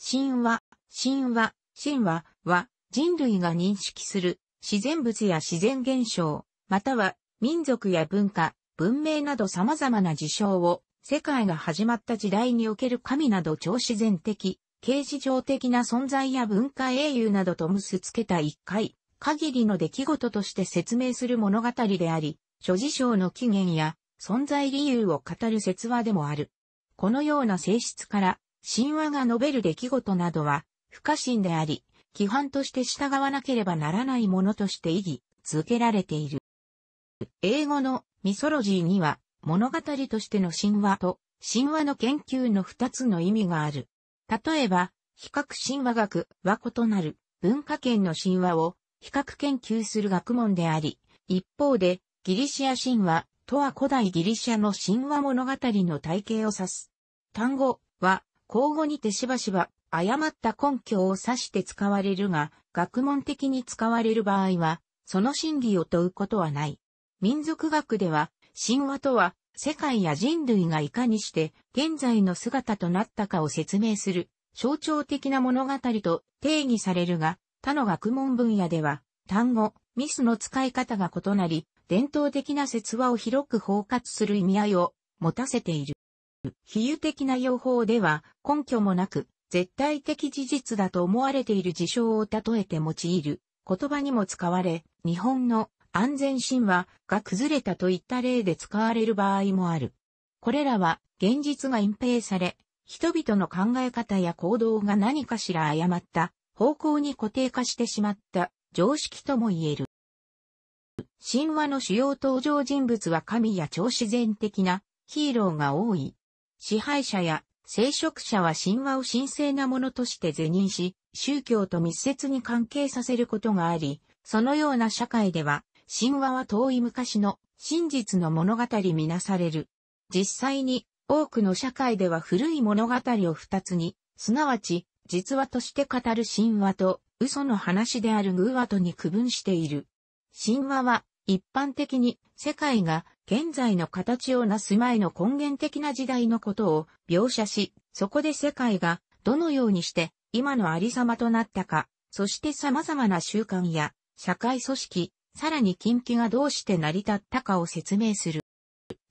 神話、神話、神話は人類が認識する自然物や自然現象、または民族や文化、文明など様々な事象を世界が始まった時代における神など超自然的、形事上的な存在や文化英雄などと結つけた一回、限りの出来事として説明する物語であり、諸事象の起源や存在理由を語る説話でもある。このような性質から神話が述べる出来事などは不可侵であり、規範として従わなければならないものとして意義続けられている。英語のミソロジーには物語としての神話と神話の研究の二つの意味がある。例えば、比較神話学は異なる文化圏の神話を比較研究する学問であり、一方でギリシア神話とは古代ギリシアの神話物語の体系を指す。単語は口語にてしばしば誤った根拠を指して使われるが、学問的に使われる場合は、その真偽を問うことはない。民族学では、神話とは、世界や人類がいかにして現在の姿となったかを説明する象徴的な物語と定義されるが、他の学問分野では、単語、ミスの使い方が異なり、伝統的な説話を広く包括する意味合いを持たせている。比喩的な用法では根拠もなく絶対的事実だと思われている事象を例えて用いる言葉にも使われ、日本の安全神話が崩れたといった例で使われる場合もある。これらは現実が隠蔽され、人々の考え方や行動が何かしら誤った方向に固定化してしまった常識とも言える。神話の主要登場人物は神や超自然的なヒーローが多い。支配者や聖職者は神話を神聖なものとして是認し、宗教と密接に関係させることがあり、そのような社会では、神話は遠い昔の真実の物語みなされる。実際に多くの社会では古い物語を二つに、すなわち実話として語る神話と嘘の話である偶話とに区分している。神話は一般的に世界が現在の形をなす前の根源的な時代のことを描写し、そこで世界がどのようにして今のありさまとなったか、そして様々な習慣や社会組織、さらに近畿がどうして成り立ったかを説明する。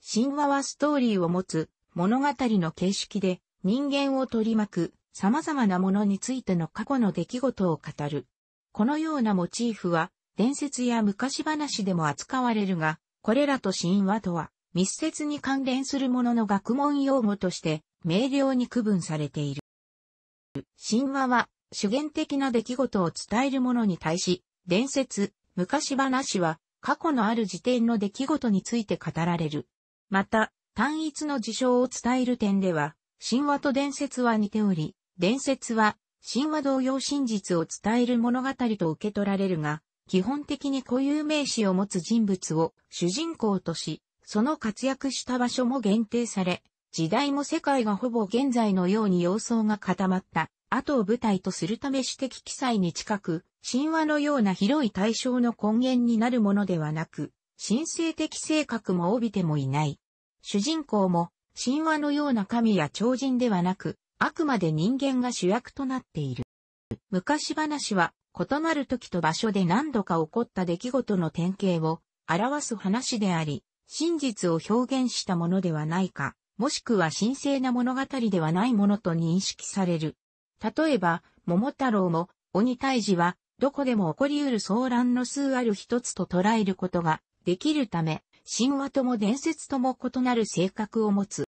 神話はストーリーを持つ物語の形式で人間を取り巻く様々なものについての過去の出来事を語る。このようなモチーフは伝説や昔話でも扱われるが、これらと神話とは密接に関連するものの学問用語として明瞭に区分されている。神話は主言的な出来事を伝えるものに対し、伝説、昔話は過去のある時点の出来事について語られる。また、単一の事象を伝える点では、神話と伝説は似ており、伝説は神話同様真実を伝える物語と受け取られるが、基本的に固有名詞を持つ人物を主人公とし、その活躍した場所も限定され、時代も世界がほぼ現在のように様相が固まった後を舞台とするため史的記載に近く、神話のような広い対象の根源になるものではなく、神聖的性格も帯びてもいない。主人公も神話のような神や超人ではなく、あくまで人間が主役となっている。昔話は異なる時と場所で何度か起こった出来事の典型を表す話であり、真実を表現したものではないか、もしくは神聖な物語ではないものと認識される。例えば、桃太郎も、鬼退治は、どこでも起こり得る騒乱の数ある一つと捉えることができるため、神話とも伝説とも異なる性格を持つ。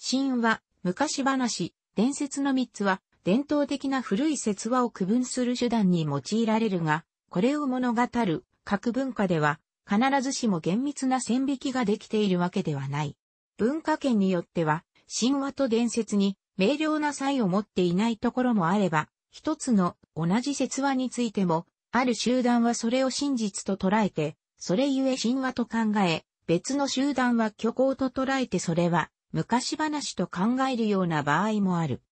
神話、昔話、伝説の三つは、伝統的な古い説話を区分する手段に用いられるが、これを物語る各文化では必ずしも厳密な線引きができているわけではない。文化圏によっては神話と伝説に明瞭な差異を持っていないところもあれば、一つの同じ説話についても、ある集団はそれを真実と捉えて、それゆえ神話と考え、別の集団は虚構と捉えてそれは昔話と考えるような場合もある。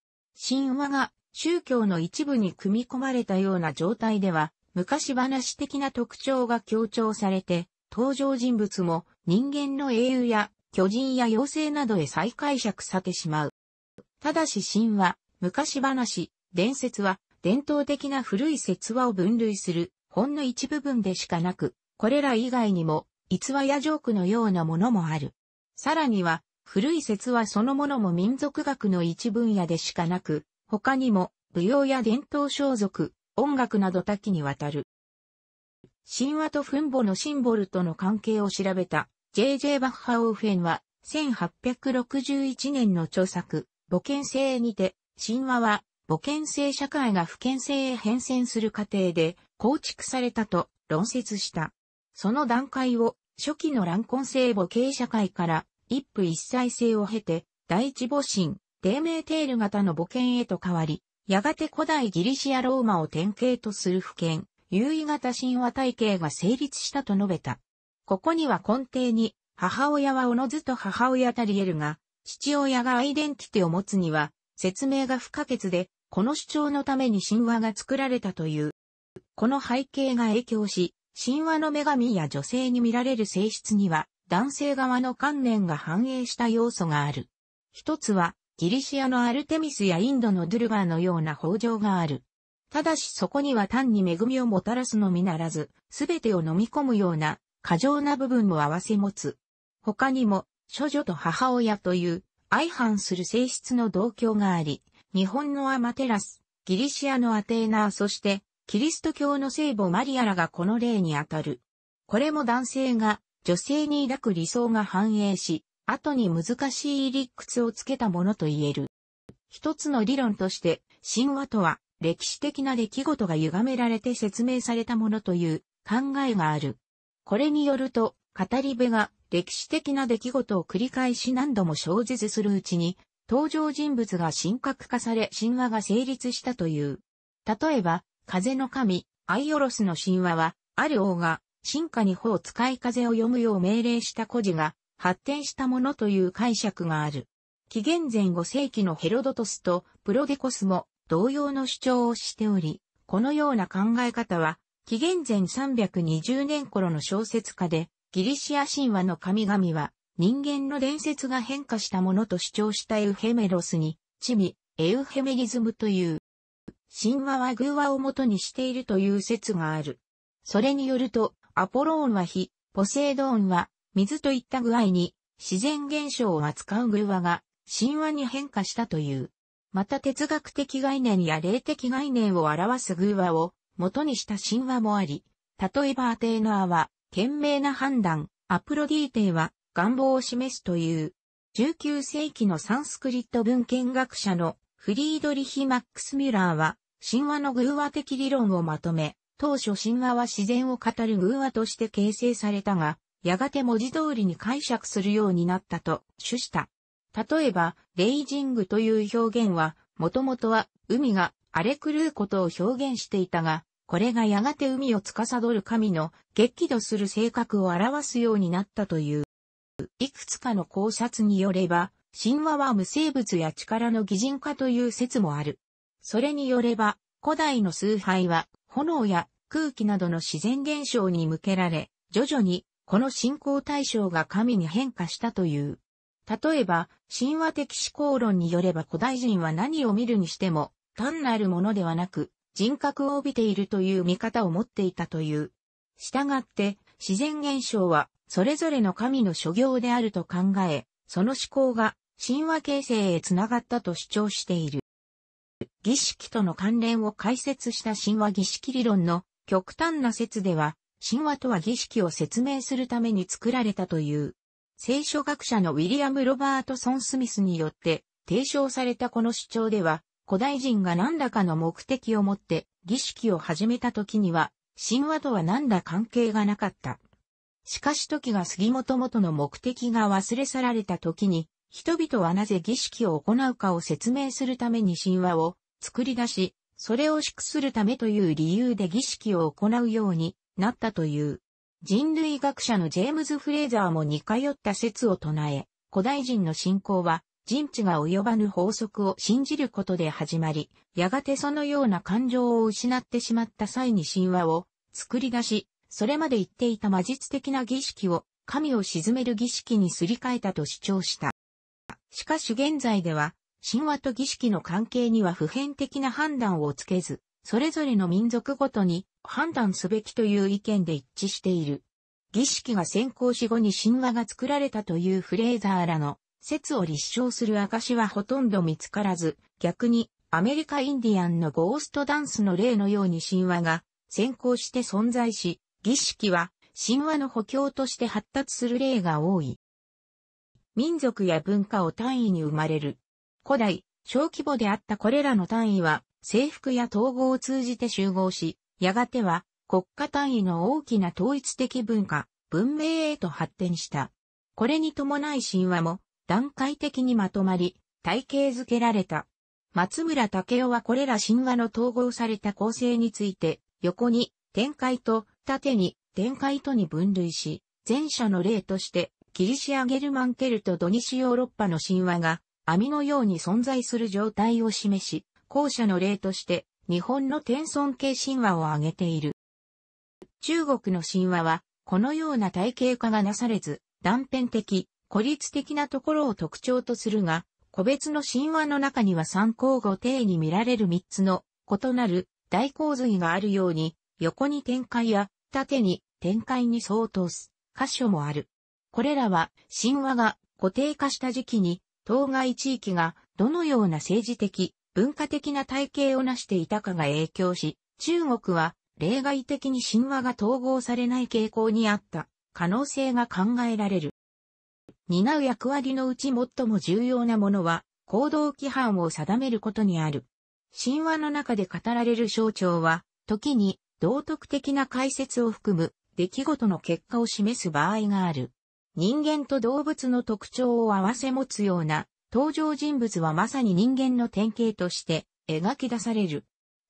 神話が宗教の一部に組み込まれたような状態では、昔話的な特徴が強調されて、登場人物も人間の英雄や巨人や妖精などへ再解釈さてしまう。ただし神話、昔話、伝説は伝統的な古い説話を分類するほんの一部分でしかなく、これら以外にも逸話やジョークのようなものもある。さらには古い説はそのものも民族学の一分野でしかなく、他にも舞踊や伝統装束、音楽など多岐にわたる。神話と墳墓のシンボルとの関係を調べた J.J. バッハオーフェンは1861年の著作、母権制にて、神話は母権制社会が不権制へ変遷する過程で構築されたと論説した。その段階を初期の乱婚制母系社会から一夫一妻制を経て、第一母神、メ明テール型の母権へと変わり、やがて古代ギリシア・ローマを典型とする父県、優位型神話体系が成立したと述べた。ここには根底に、母親はおのずと母親たりえるが、父親がアイデンティティを持つには、説明が不可欠で、この主張のために神話が作られたという。この背景が影響し、神話の女神や女性に見られる性質には、男性側の観念が反映した要素がある。一つは、ギリシアのアルテミスやインドのドゥルガーのような法上がある。ただしそこには単に恵みをもたらすのみならず、すべてを飲み込むような、過剰な部分も合わせ持つ。他にも、処女と母親という相反する性質の同居があり、日本のアマテラス、ギリシアのアテーナーそして、キリスト教の聖母マリアらがこの例にあたる。これも男性が女性に抱く理想が反映し、後に難しい理屈をつけたものと言える。一つの理論として、神話とは、歴史的な出来事が歪められて説明されたものという考えがある。これによると、語り部が歴史的な出来事を繰り返し何度も生じずするうちに、登場人物が神格化され神話が成立したという。例えば、風の神、アイオロスの神話は、ある王が進化に方使い風を読むよう命令した古事が発展したものという解釈がある。紀元前5世紀のヘロドトスとプロデコスも同様の主張をしており、このような考え方は、紀元前320年頃の小説家で、ギリシア神話の神々は、人間の伝説が変化したものと主張したエウヘメロスに、チビ、エウヘメリズムという、神話は偶話をもとにしているという説がある。それによると、アポローンは火、ポセイドーンは水といった具合に自然現象を扱う偶話が神話に変化したという。また哲学的概念や霊的概念を表す偶話を元にした神話もあり、例えばアテーナーは、懸命な判断、アプロディーテは願望を示すという、19世紀のサンスクリット文献学者のフリードリヒ・マックス・ミュラーは、神話の偶話的理論をまとめ、当初神話は自然を語る偶話として形成されたが、やがて文字通りに解釈するようになったと主した。例えば、レイジングという表現は、もともとは海が荒れ狂うことを表現していたが、これがやがて海を司る神の激怒する性格を表すようになったという。いくつかの考察によれば、神話は無生物や力の擬人化という説もある。それによれば、古代の崇拝は炎や空気などの自然現象に向けられ、徐々にこの信仰対象が神に変化したという。例えば、神話的思考論によれば古代人は何を見るにしても、単なるものではなく、人格を帯びているという見方を持っていたという。従って、自然現象は、それぞれの神の所業であると考え、その思考が神話形成へつながったと主張している。儀式との関連を解説した神話儀式理論の極端な説では、神話とは儀式を説明するために作られたという。聖書学者のウィリアム・ロバートソン・スミスによって提唱されたこの主張では、古代人が何らかの目的を持って儀式を始めた時には、神話とは何ら関係がなかった。しかし時が杉本元の目的が忘れ去られた時に、人々はなぜ儀式を行うかを説明するために神話を作り出し、それを祝するためという理由で儀式を行うようになったという。人類学者のジェームズ・フレーザーも似通った説を唱え、古代人の信仰は人知が及ばぬ法則を信じることで始まり、やがてそのような感情を失ってしまった際に神話を作り出し、それまで言っていた魔術的な儀式を神を鎮める儀式にすり替えたと主張した。しかし現在では、神話と儀式の関係には普遍的な判断をつけず、それぞれの民族ごとに判断すべきという意見で一致している。儀式が先行し後に神話が作られたというフレーザーらの説を立証する証はほとんど見つからず、逆にアメリカインディアンのゴーストダンスの例のように神話が先行して存在し、儀式は神話の補強として発達する例が多い。民族や文化を単位に生まれる古代、小規模であったこれらの単位は、征服や統合を通じて集合し、やがては国家単位の大きな統一的文化、文明へと発展した。これに伴い神話も段階的にまとまり、体系づけられた。松村武雄はこれら神話の統合された構成について、横に展開と縦に展開とに分類し、前者の例として、ギリシア・ゲルマン・ケルト・ドニシヨーロッパの神話が網のように存在する状態を示し、後者の例として日本の天孫系神話を挙げている。中国の神話は、このような体系化がなされず、断片的、孤立的なところを特徴とするが、個別の神話の中には参考語定に見られる三つの異なる大洪水があるように、横に展開や縦に展開に相当す箇所もある。これらは神話が固定化した時期に当該地域がどのような政治的、文化的な体系を成していたかが影響し、中国は例外的に神話が統合されない傾向にあった可能性が考えられる。担う役割のうち最も重要なものは行動規範を定めることにある。神話の中で語られる象徴は、時に道徳的な解説を含む出来事の結果を示す場合がある。人間と動物の特徴を合わせ持つような、登場人物はまさに人間の典型として描き出される。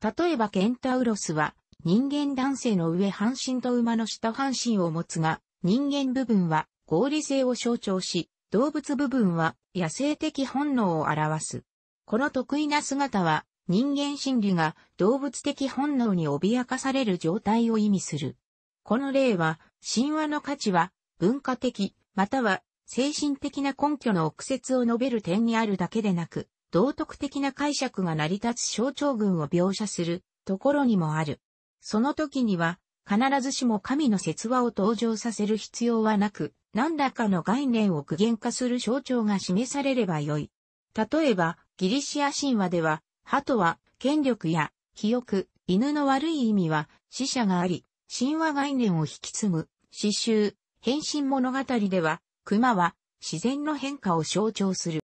例えばケンタウロスは、人間男性の上半身と馬の下半身を持つが、人間部分は合理性を象徴し、動物部分は野生的本能を表す。この得意な姿は、人間心理が動物的本能に脅かされる状態を意味する。この例は、神話の価値は文化的、または精神的な根拠の憶説を述べる点にあるだけでなく、道徳的な解釈が成り立つ象徴群を描写するところにもある。その時には、必ずしも神の説話を登場させる必要はなく、何らかの概念を具現化する象徴が示されればよい。例えば、ギリシア神話では、鳩は、権力や、記憶、犬の悪い意味は、死者があり、神話概念を引き継ぐ、死臭、変身物語では、熊は自然の変化を象徴する。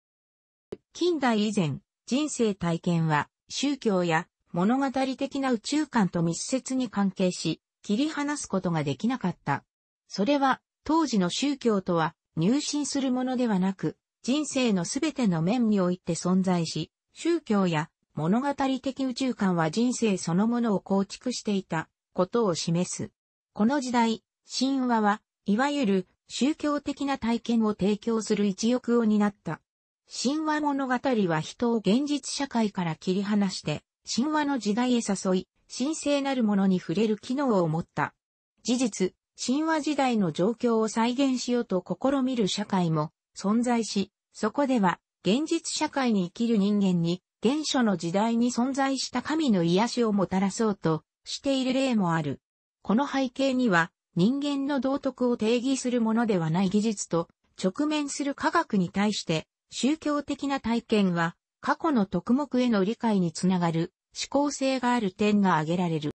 近代以前、人生体験は宗教や物語的な宇宙観と密接に関係し、切り離すことができなかった。それは当時の宗教とは入信するものではなく、人生のすべての面において存在し、宗教や物語的宇宙観は人生そのものを構築していたことを示す。この時代、神話はいわゆる宗教的な体験を提供する一翼を担った。神話物語は人を現実社会から切り離して、神話の時代へ誘い、神聖なるものに触れる機能を持った。事実、神話時代の状況を再現しようと試みる社会も存在し、そこでは現実社会に生きる人間に、原初の時代に存在した神の癒しをもたらそうとしている例もある。この背景には、人間の道徳を定義するものではない技術と直面する科学に対して宗教的な体験は過去の徳目への理解につながる思考性がある点が挙げられる。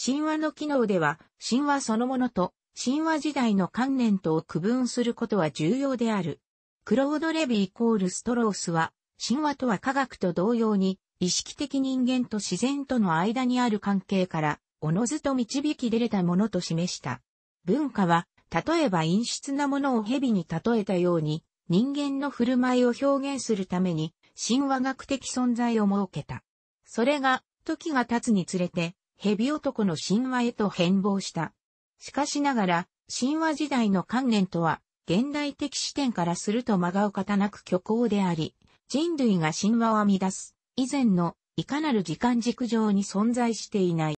神話の機能では神話そのものと神話時代の観念とを区分することは重要である。クロード・レビイコールストロースは神話とは科学と同様に意識的人間と自然との間にある関係からおのずと導き出れたものと示した。文化は、例えば陰湿なものを蛇に例えたように、人間の振る舞いを表現するために、神話学的存在を設けた。それが、時が経つにつれて、蛇男の神話へと変貌した。しかしながら、神話時代の観念とは、現代的視点からすると間がう方なく虚構であり、人類が神話を編み出す、以前のいかなる時間軸上に存在していない。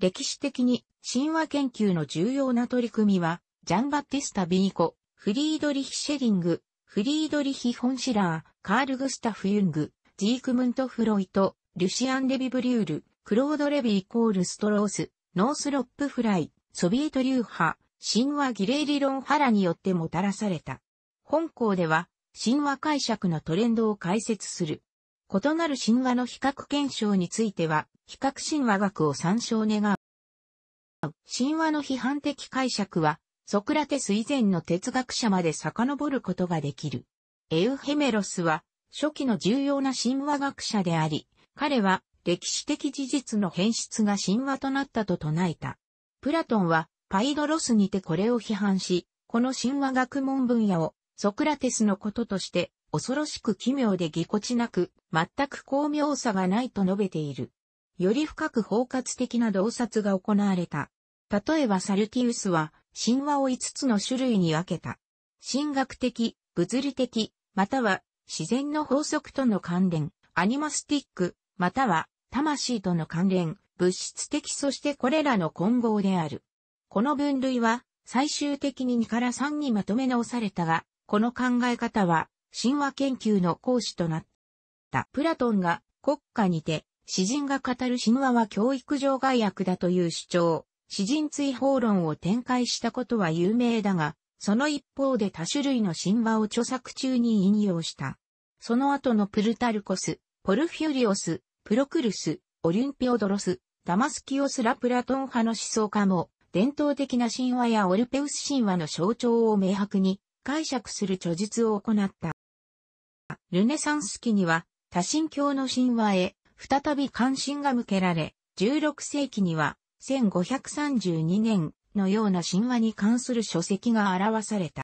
歴史的に神話研究の重要な取り組みは、ジャンバッティスタ・ビーコ、フリードリヒ・シェリング、フリードリヒ・ホンシラー、カール・グスタフ・ユング、ジークムント・フロイト、リュシアン・レビブリュール、クロード・レビイコール・ストロース、ノースロップ・フライ、ソビエト流派、神話儀礼理論ハラによってもたらされた。本校では、神話解釈のトレンドを解説する、異なる神話の比較検証については、比較神話学を参照願う。神話の批判的解釈は、ソクラテス以前の哲学者まで遡ることができる。エウヘメロスは、初期の重要な神話学者であり、彼は歴史的事実の変質が神話となったと唱えた。プラトンは、パイドロスにてこれを批判し、この神話学問分野をソクラテスのこととして恐ろしく奇妙でぎこちなく、全く巧妙さがないと述べている。より深く包括的な洞察が行われた。例えばサルティウスは、神話を5つの種類に分けた。神学的、物理的、または自然の法則との関連、アニマスティック、または魂との関連、物質的そしてこれらの混合である。この分類は最終的に2から3にまとめ直されたが、この考え方は神話研究の講師となった。プラトンが国家にて、詩人が語る神話は教育上害悪だという主張、詩人追放論を展開したことは有名だが、その一方で多種類の神話を著作中に引用した。その後のプルタルコス、ポルフュリオス、プロクルス、オリンピオドロス、ダマスキオスラプラトン派の思想家も、伝統的な神話やオルペウス神話の象徴を明白に解釈する著述を行った。ルネサンス期には多神教の神話へ再び関心が向けられ、16世紀には1532年のような神話に関する書籍が表された。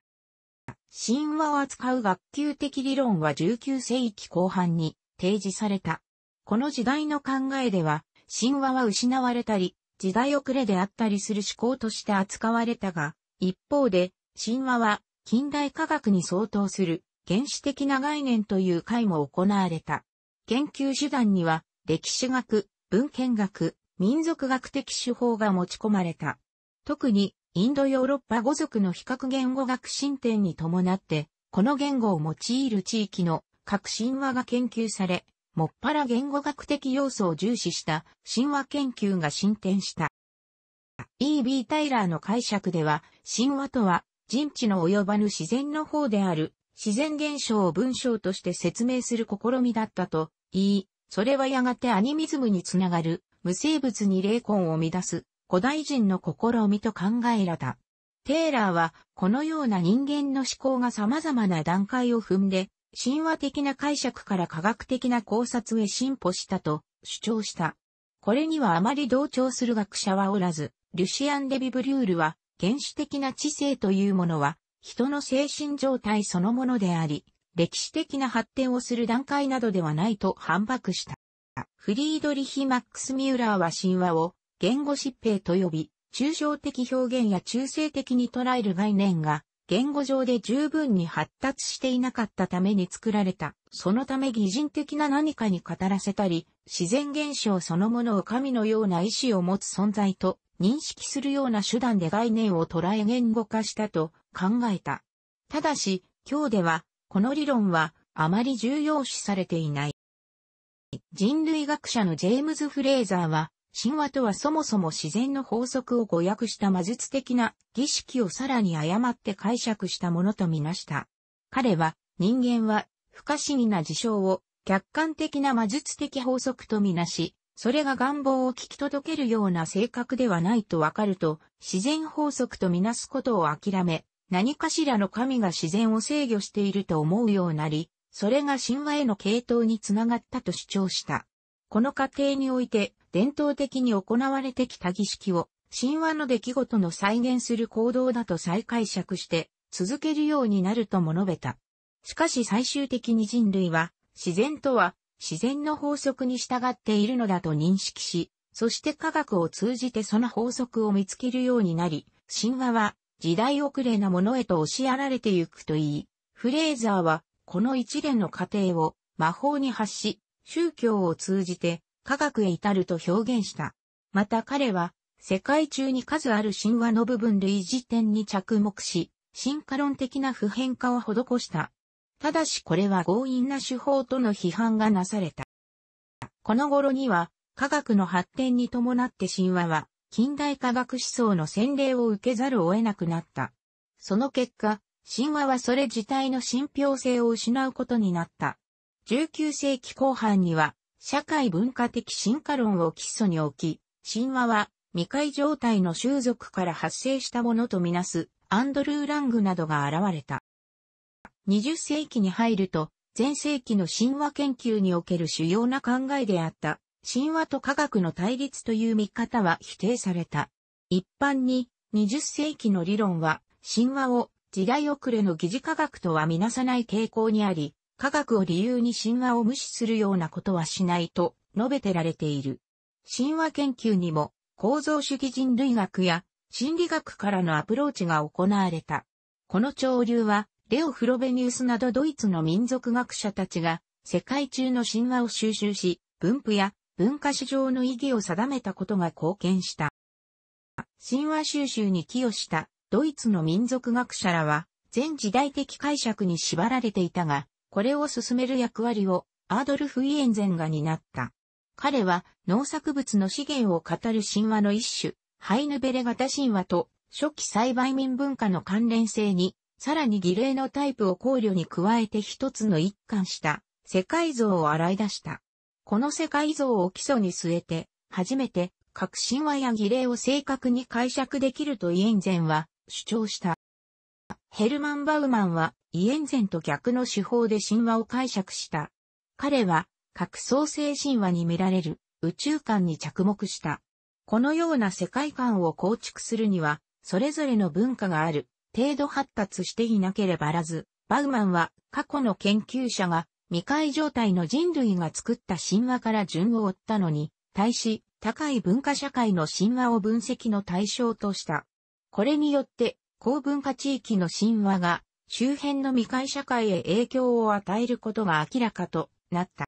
神話を扱う学級的理論は19世紀後半に提示された。この時代の考えでは、神話は失われたり、時代遅れであったりする思考として扱われたが、一方で、神話は近代科学に相当する原始的な概念という会も行われた。研究手段には、歴史学、文献学、民族学的手法が持ち込まれた。特に、インドヨーロッパ語族の比較言語学進展に伴って、この言語を用いる地域の核神話が研究され、もっぱら言語学的要素を重視した神話研究が進展した。E.B. タイラーの解釈では、神話とは人知の及ばぬ自然の方である自然現象を文章として説明する試みだったと言い、それはやがてアニミズムにつながる無生物に霊魂を生み出す古代人の試みと考えられた。テーラーはこのような人間の思考が様々な段階を踏んで神話的な解釈から科学的な考察へ進歩したと主張した。これにはあまり同調する学者はおらず、リュシアン・デビブリュールは原始的な知性というものは人の精神状態そのものであり、歴史的な発展をする段階などではないと反駁した。フリードリヒ・マックス・ミューラーは神話を言語疾病と呼び、抽象的表現や中性的に捉える概念が言語上で十分に発達していなかったために作られた。そのため擬人的な何かに語らせたり、自然現象そのものを神のような意志を持つ存在と認識するような手段で概念を捉え言語化したと考えた。ただし、今日では、この理論はあまり重要視されていない。人類学者のジェームズ・フレーザーは、神話とはそもそも自然の法則を誤訳した魔術的な儀式をさらに誤って解釈したものとみなした。彼は人間は不可思議な事象を客観的な魔術的法則とみなし、それが願望を聞き届けるような性格ではないとわかると自然法則とみなすことを諦め、何かしらの神が自然を制御していると思うようなり、それが神話への系統につながったと主張した。この過程において、伝統的に行われてきた儀式を、神話の出来事の再現する行動だと再解釈して、続けるようになるとも述べた。しかし最終的に人類は、自然とは、自然の法則に従っているのだと認識し、そして科学を通じてその法則を見つけるようになり、神話は時代遅れなものへと押しやられてゆくといい、フレーザーは、この一連の過程を魔法に発し、宗教を通じて科学へ至ると表現した。また彼は、世界中に数ある神話の部分類似点に着目し、進化論的な普遍化を施した。ただしこれは強引な手法との批判がなされた。この頃には、科学の発展に伴って神話は、近代科学思想の洗礼を受けざるを得なくなった。その結果、神話はそれ自体の信憑性を失うことになった。19世紀後半には、社会文化的進化論を基礎に置き、神話は未開状態の習俗から発生したものとみなすアンドルー・ラングなどが現れた。20世紀に入ると、前世紀の神話研究における主要な考えであった神話と科学の対立という見方は否定された。一般に、20世紀の理論は、神話を時代遅れの疑似科学とはみなさない傾向にあり、科学を理由に神話を無視するようなことはしないと述べてられている。神話研究にも構造主義人類学や心理学からのアプローチが行われた。この潮流は、レオ・フロベニウスなどドイツの民族学者たちが世界中の神話を収集し、分布や文化史上の意義を定めたことが貢献した。神話収集に寄与したドイツの民族学者らは、全時代的解釈に縛られていたが、これを進める役割をアードルフ・イエンゼンが担った。彼は農作物の資源を語る神話の一種、ハイヌベレ型神話と初期栽培民文化の関連性に、さらに儀礼のタイプを考慮に加えて一つの一貫した世界像を洗い出した。この世界像を基礎に据えて、初めて、核神話や儀礼を正確に解釈できるとイエンゼンは主張した。ヘルマン・バウマンは、イエンゼンと逆の手法で神話を解釈した。彼は、核創生神話に見られる宇宙観に着目した。このような世界観を構築するには、それぞれの文化がある、程度発達していなければらず、バウマンは過去の研究者が未開状態の人類が作った神話から順を追ったのに、対し、高い文化社会の神話を分析の対象とした。これによって、高文化地域の神話が、周辺の未開社会へ影響を与えることが明らかとなった。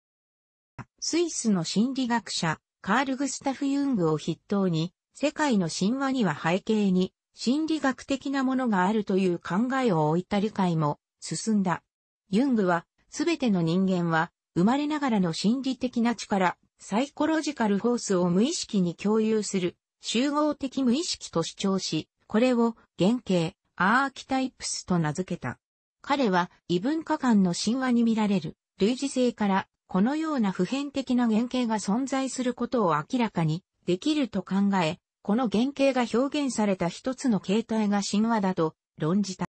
スイスの心理学者、カール・グスタフ・ユングを筆頭に、世界の神話には背景に、心理学的なものがあるという考えを置いた理解も進んだ。ユングはすべての人間は、生まれながらの心理的な力、サイコロジカルフォースを無意識に共有する、集合的無意識と主張し、これを原型、アーキタイプスと名付けた。彼は異文化間の神話に見られる類似性からこのような普遍的な原型が存在することを明らかにできると考え、この原型が表現された一つの形態が神話だと論じた。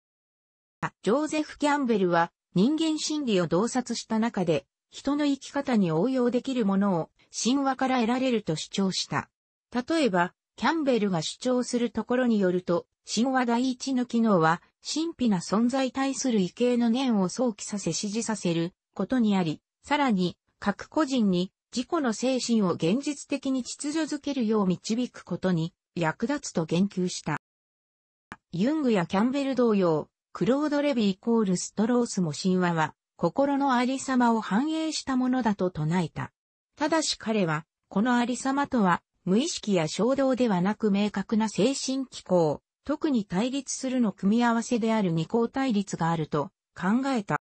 ジョーゼフ・キャンベルは人間心理を洞察した中で、人の生き方に応用できるものを神話から得られると主張した。例えば、キャンベルが主張するところによると、神話第一の機能は、神秘な存在対する異形の念を想起させ支持させることにあり、さらに、各個人に自己の精神を現実的に秩序づけるよう導くことに役立つと言及した。ユングやキャンベル同様、クロード・レビイコール・ストロースも神話は、心のありさまを反映したものだと唱えた。ただし彼は、このありさまとは、無意識や衝動ではなく明確な精神機構、特に対立するの組み合わせである二項対立があると考えた。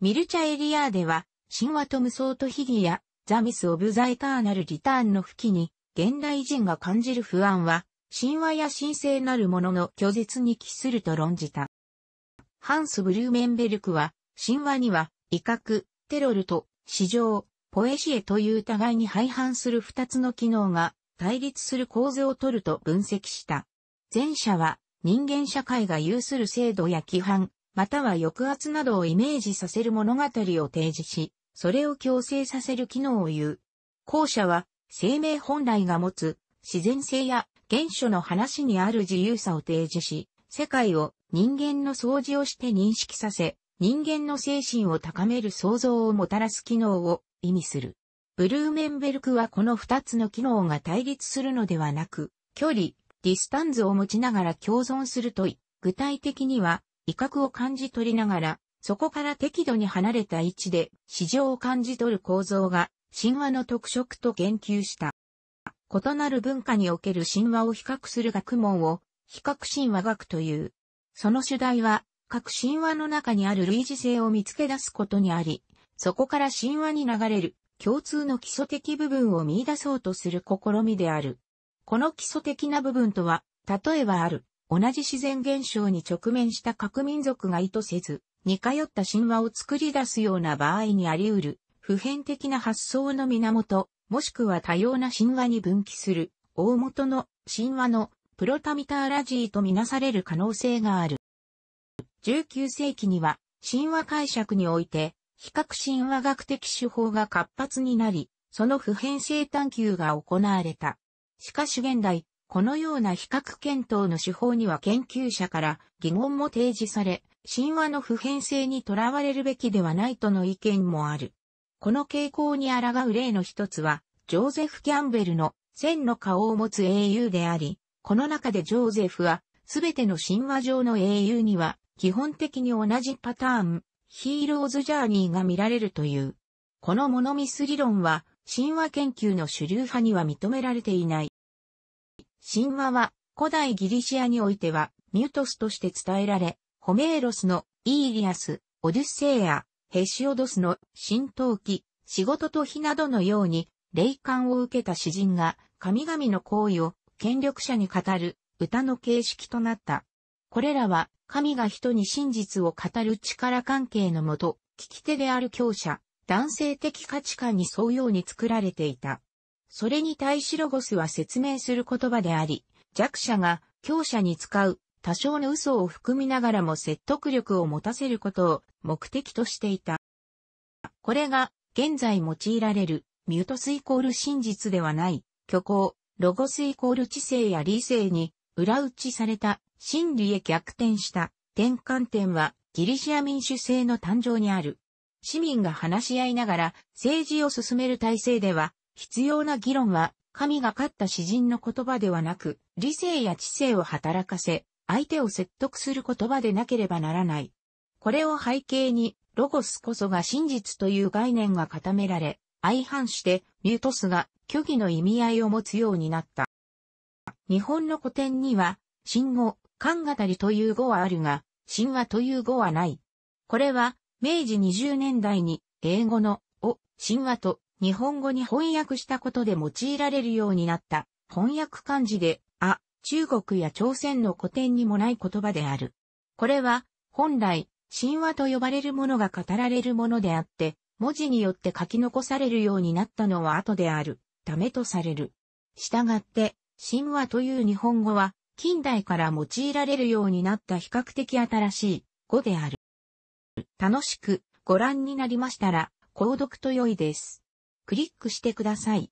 ミルチャエリアーでは、神話と無双と悲義や、ザミス・オブ・ザ・エターナル・リターンの付きに、現代人が感じる不安は、神話や神聖なるものの拒絶に帰すると論じた。ハンス・ブルーメンベルクは、神話には、威嚇、テロルと、市場、ポエシエという互いに廃反する二つの機能が対立する構図を取ると分析した。前者は人間社会が有する制度や規範、または抑圧などをイメージさせる物語を提示し、それを強制させる機能を言う。後者は生命本来が持つ自然性や原初の話にある自由さを提示し、世界を人間の掃除をして認識させ、人間の精神を高める創造をもたらす機能を意味する。ブルーメンベルクはこの二つの機能が対立するのではなく、距離、ディスタンズを持ちながら共存するとい、具体的には威嚇を感じ取りながら、そこから適度に離れた位置で市場を感じ取る構造が神話の特色と言及した。異なる文化における神話を比較する学問を比較神話学という。その主題は、各神話の中にある類似性を見つけ出すことにあり、そこから神話に流れる共通の基礎的部分を見出そうとする試みである。この基礎的な部分とは、例えばある、同じ自然現象に直面した各民族が意図せず、似通った神話を作り出すような場合にあり得る、普遍的な発想の源、もしくは多様な神話に分岐する、大元の神話のプロタミターラジーとみなされる可能性がある。19世紀には神話解釈において、比較神話学的手法が活発になり、その普遍性探求が行われた。しかし現代、このような比較検討の手法には研究者から疑問も提示され、神話の普遍性にとらわれるべきではないとの意見もある。この傾向に抗う例の一つは、ジョーゼフ・キャンベルの千の顔を持つ英雄であり、この中でジョーゼフは、すべての神話上の英雄には、基本的に同じパターン、ヒーローズジャーニーが見られるという。このモノミス理論は、神話研究の主流派には認められていない。神話は、古代ギリシアにおいては、ミュートスとして伝えられ、ホメーロスのイーリアス、オデュッセイア、ヘシオドスの神闘記、仕事と火などのように、霊感を受けた詩人が神々の行為を権力者に語る歌の形式となった。これらは神が人に真実を語る力関係のもと、聞き手である強者、男性的価値観に沿うように作られていた。それに対しロゴスは説明する言葉であり、弱者が強者に使う多少の嘘を含みながらも説得力を持たせることを目的としていた。これが現在用いられるミュートスイコール真実ではない虚構ロゴスイコール知性や理性に裏打ちされた真理へ逆転した転換点はギリシア民主制の誕生にある。市民が話し合いながら政治を進める体制では必要な議論は神が勝った詩人の言葉ではなく理性や知性を働かせ相手を説得する言葉でなければならない。これを背景にロゴスこそが真実という概念が固められ相反してミュートスが虚偽の意味合いを持つようになった。日本の古典には、新語、漢語りという語はあるが、神話という語はない。これは、明治20年代に、英語の、を、神話と、日本語に翻訳したことで用いられるようになった、翻訳漢字で、あ、中国や朝鮮の古典にもない言葉である。これは、本来、神話と呼ばれるものが語られるものであって、文字によって書き残されるようになったのは後である。ためとされる。したがって、神話という日本語は、近代から用いられるようになった比較的新しい語である。楽しくご覧になりましたら、購読と良いです。クリックしてください。